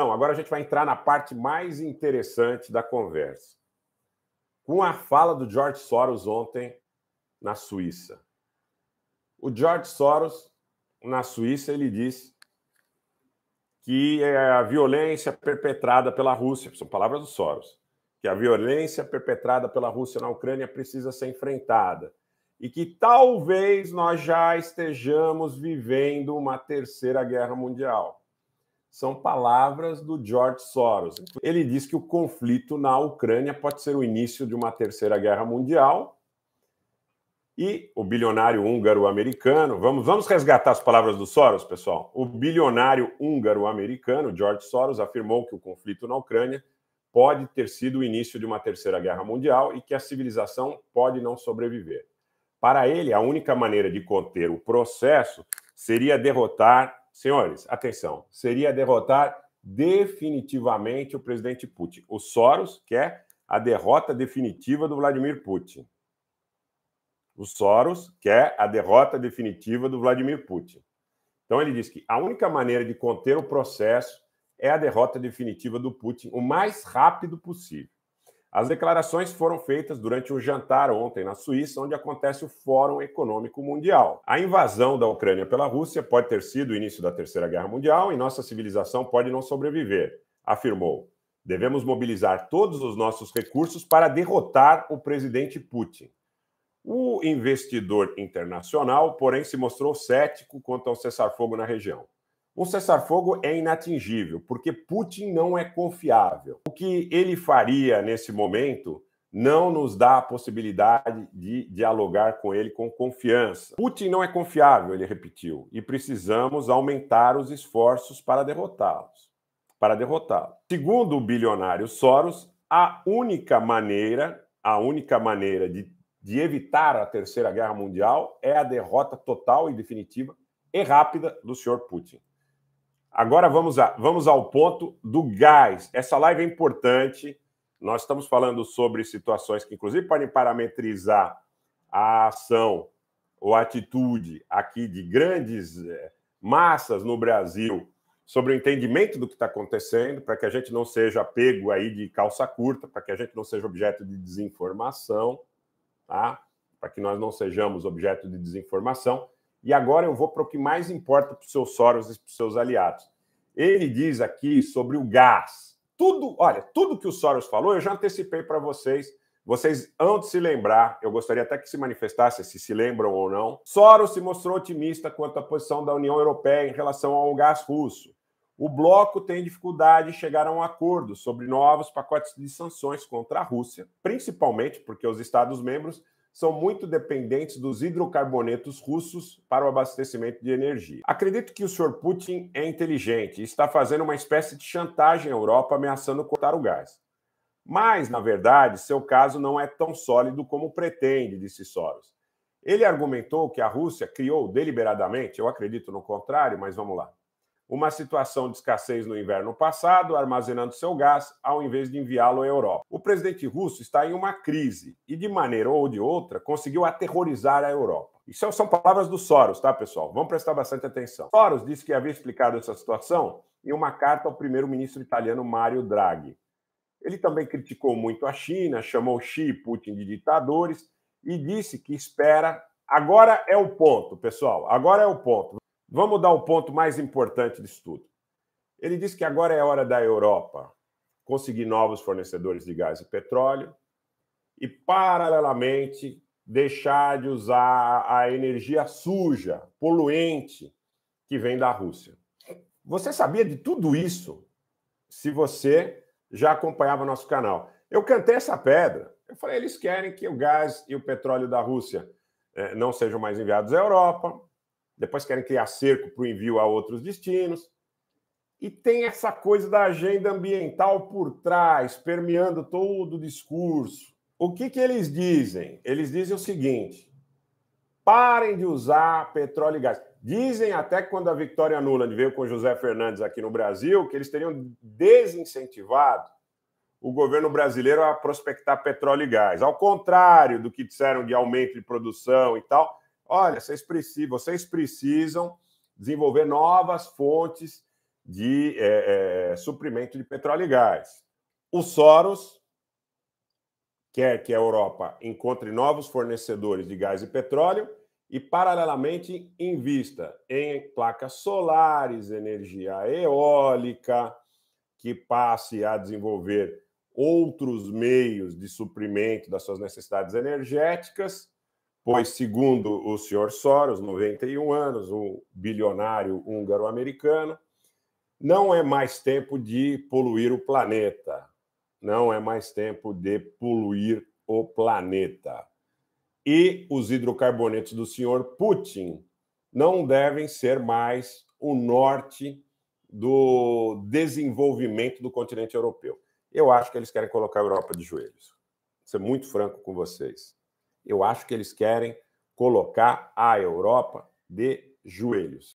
agora a gente vai entrar na parte mais interessante da conversa. Com a fala do George Soros ontem na Suíça. O George Soros, na Suíça, ele disse que é a violência perpetrada pela Rússia, são palavras do Soros, que a violência perpetrada pela Rússia na Ucrânia precisa ser enfrentada e que talvez nós já estejamos vivendo uma terceira guerra mundial são palavras do George Soros. Ele diz que o conflito na Ucrânia pode ser o início de uma terceira guerra mundial. E o bilionário húngaro-americano, vamos, vamos resgatar as palavras do Soros, pessoal. O bilionário húngaro-americano, George Soros, afirmou que o conflito na Ucrânia pode ter sido o início de uma terceira guerra mundial e que a civilização pode não sobreviver. Para ele, a única maneira de conter o processo seria derrotar senhores, atenção, seria derrotar definitivamente o presidente Putin. O Soros quer a derrota definitiva do Vladimir Putin. O Soros quer a derrota definitiva do Vladimir Putin. Então ele diz que a única maneira de conter o processo é a derrota definitiva do Putin o mais rápido possível. As declarações foram feitas durante um jantar ontem na Suíça, onde acontece o Fórum Econômico Mundial. A invasão da Ucrânia pela Rússia pode ter sido o início da Terceira Guerra Mundial e nossa civilização pode não sobreviver, afirmou. Devemos mobilizar todos os nossos recursos para derrotar o presidente Putin. O investidor internacional, porém, se mostrou cético quanto ao cessar-fogo na região. Um cessar-fogo é inatingível, porque Putin não é confiável. O que ele faria nesse momento não nos dá a possibilidade de dialogar com ele com confiança. Putin não é confiável, ele repetiu, e precisamos aumentar os esforços para derrotá-los. Para derrotá-lo. Segundo o bilionário Soros, a única maneira, a única maneira de, de evitar a Terceira Guerra Mundial é a derrota total e definitiva e rápida do senhor Putin. Agora vamos, a, vamos ao ponto do gás. Essa live é importante. Nós estamos falando sobre situações que, inclusive, podem parametrizar a ação ou a atitude aqui de grandes eh, massas no Brasil sobre o entendimento do que está acontecendo, para que a gente não seja pego aí de calça curta, para que a gente não seja objeto de desinformação, tá? Para que nós não sejamos objeto de desinformação. E agora eu vou para o que mais importa para os seus Soros e para os seus aliados. Ele diz aqui sobre o gás. Tudo, olha, tudo que o Soros falou, eu já antecipei para vocês. Vocês hão de se lembrar, eu gostaria até que se manifestasse se se lembram ou não. Soros se mostrou otimista quanto à posição da União Europeia em relação ao gás russo. O bloco tem dificuldade em chegar a um acordo sobre novos pacotes de sanções contra a Rússia, principalmente porque os Estados-membros são muito dependentes dos hidrocarbonetos russos para o abastecimento de energia. Acredito que o senhor Putin é inteligente e está fazendo uma espécie de chantagem à Europa ameaçando cortar o gás. Mas, na verdade, seu caso não é tão sólido como pretende, disse Soros. Ele argumentou que a Rússia criou deliberadamente, eu acredito no contrário, mas vamos lá, uma situação de escassez no inverno passado, armazenando seu gás ao invés de enviá-lo à Europa. O presidente russo está em uma crise e, de maneira ou de outra, conseguiu aterrorizar a Europa. Isso são palavras do Soros, tá, pessoal? Vamos prestar bastante atenção. Soros disse que havia explicado essa situação em uma carta ao primeiro-ministro italiano Mario Draghi. Ele também criticou muito a China, chamou Xi e Putin de ditadores e disse que espera. Agora é o ponto, pessoal. Agora é o ponto. Vamos dar o um ponto mais importante disso tudo. Ele disse que agora é hora da Europa conseguir novos fornecedores de gás e petróleo e, paralelamente, deixar de usar a energia suja, poluente, que vem da Rússia. Você sabia de tudo isso se você já acompanhava nosso canal. Eu cantei essa pedra. Eu falei, eles querem que o gás e o petróleo da Rússia eh, não sejam mais enviados à Europa, depois querem criar cerco para o envio a outros destinos. E tem essa coisa da agenda ambiental por trás, permeando todo o discurso. O que, que eles dizem? Eles dizem o seguinte: parem de usar petróleo e gás. Dizem até que quando a Vitória Nuland veio com José Fernandes aqui no Brasil, que eles teriam desincentivado o governo brasileiro a prospectar petróleo e gás. Ao contrário do que disseram de aumento de produção e tal, Olha, vocês precisam, vocês precisam desenvolver novas fontes de é, é, suprimento de petróleo e gás. O Soros quer que a Europa encontre novos fornecedores de gás e petróleo e, paralelamente, invista em placas solares, energia eólica, que passe a desenvolver outros meios de suprimento das suas necessidades energéticas pois, segundo o senhor Soros, 91 anos, o bilionário húngaro-americano, não é mais tempo de poluir o planeta. Não é mais tempo de poluir o planeta. E os hidrocarbonetos do senhor Putin não devem ser mais o norte do desenvolvimento do continente europeu. Eu acho que eles querem colocar a Europa de joelhos. Vou ser muito franco com vocês eu acho que eles querem colocar a Europa de joelhos.